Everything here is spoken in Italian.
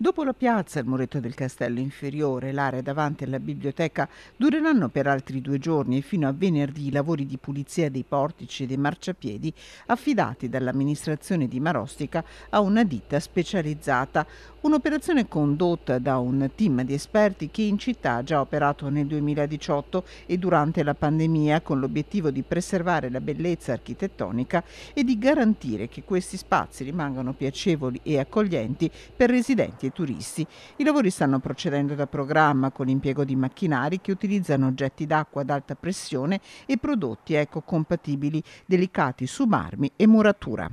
Dopo la piazza, il muretto del castello inferiore e l'area davanti alla biblioteca dureranno per altri due giorni e fino a venerdì i lavori di pulizia dei portici e dei marciapiedi affidati dall'amministrazione di Marostica a una ditta specializzata. Un'operazione condotta da un team di esperti che in città ha già operato nel 2018 e durante la pandemia con l'obiettivo di preservare la bellezza architettonica e di garantire che questi spazi rimangano piacevoli e accoglienti per residenti e turisti. I lavori stanno procedendo da programma con l'impiego di macchinari che utilizzano oggetti d'acqua ad alta pressione e prodotti ecocompatibili, delicati su marmi e muratura.